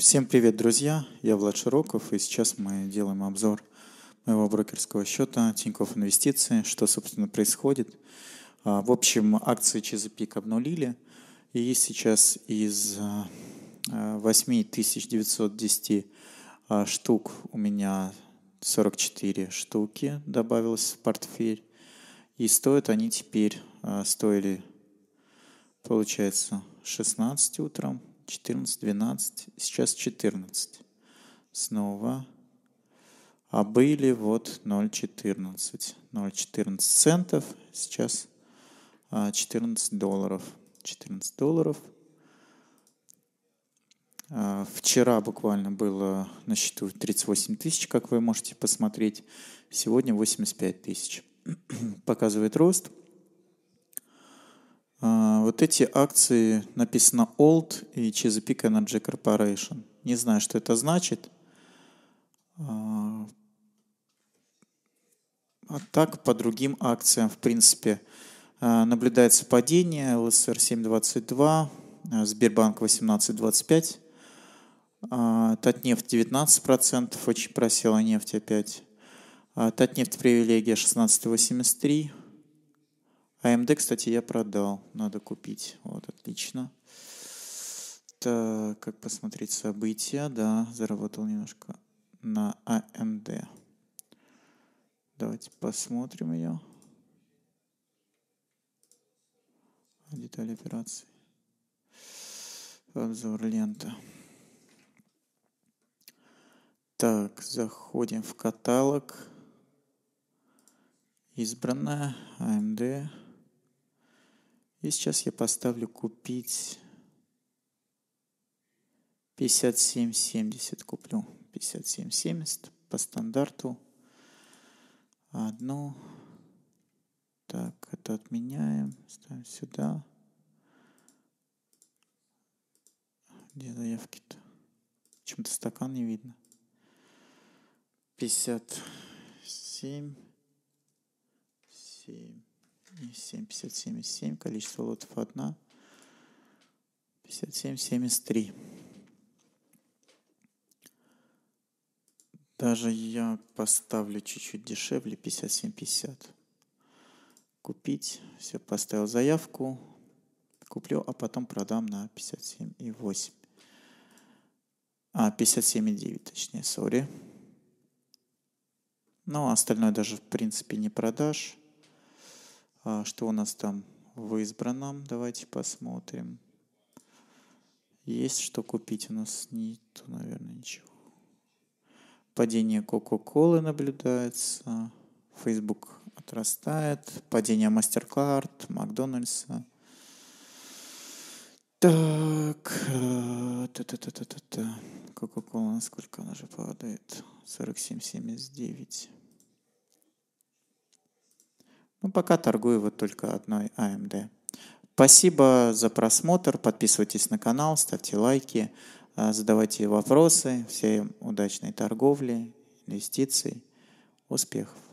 Всем привет, друзья! Я Влад Широков, и сейчас мы делаем обзор моего брокерского счета Тинькофф Инвестиции, что, собственно, происходит. А, в общем, акции Чезапик обнулили, и сейчас из 8910 а, а, штук у меня 44 штуки добавилось в портфель, и стоят они теперь, стоили, получается, 16 утром – 14, 12, сейчас 14. Снова. А были вот 0,14. 0,14 центов, сейчас 14 а, долларов. 14 долларов. А, вчера буквально было на счету 38 тысяч, как вы можете посмотреть. Сегодня 85 тысяч. Показывает рост. А, вот эти акции написано Old и Chesapeake Energy Corporation. Не знаю, что это значит. А, а так по другим акциям, в принципе, а, наблюдается падение. ЛСР 722, Сбербанк 1825, Татнефть 19%, очень просела нефть опять. Татнефть привилегия 1683, AMD, а кстати, я продал. Надо купить. Вот, отлично. Так, как посмотреть события? Да, заработал немножко на AMD. А Давайте посмотрим ее. Детали операции. Обзор лента. Так, заходим в каталог. Избранная AMD. А и сейчас я поставлю купить 57.70 куплю. 57.70 по стандарту. одно Так, это отменяем. Ставим сюда. Где заявки-то? почему то стакан не видно. 57. 7. 7577 Количество лотов 1. 5773 Даже я поставлю чуть-чуть дешевле, 5750 Купить. Все, поставил заявку. Куплю, а потом продам на 578 А, 579 точнее, сори. Но ну, а остальное даже, в принципе, не продашь. А, что у нас там в избранном? Давайте посмотрим. Есть что купить у нас? Нету, наверное, ничего. Падение Кока-Колы наблюдается. Facebook отрастает. Падение MasterCard, Макдональдса. Так, э, та-та-та-та-та-та. Кока-кола, насколько она же падает? 47,79. Ну, пока торгую вот только одной AMD. А Спасибо за просмотр. Подписывайтесь на канал, ставьте лайки, э, задавайте вопросы. Всем удачной торговли, инвестиций, успехов.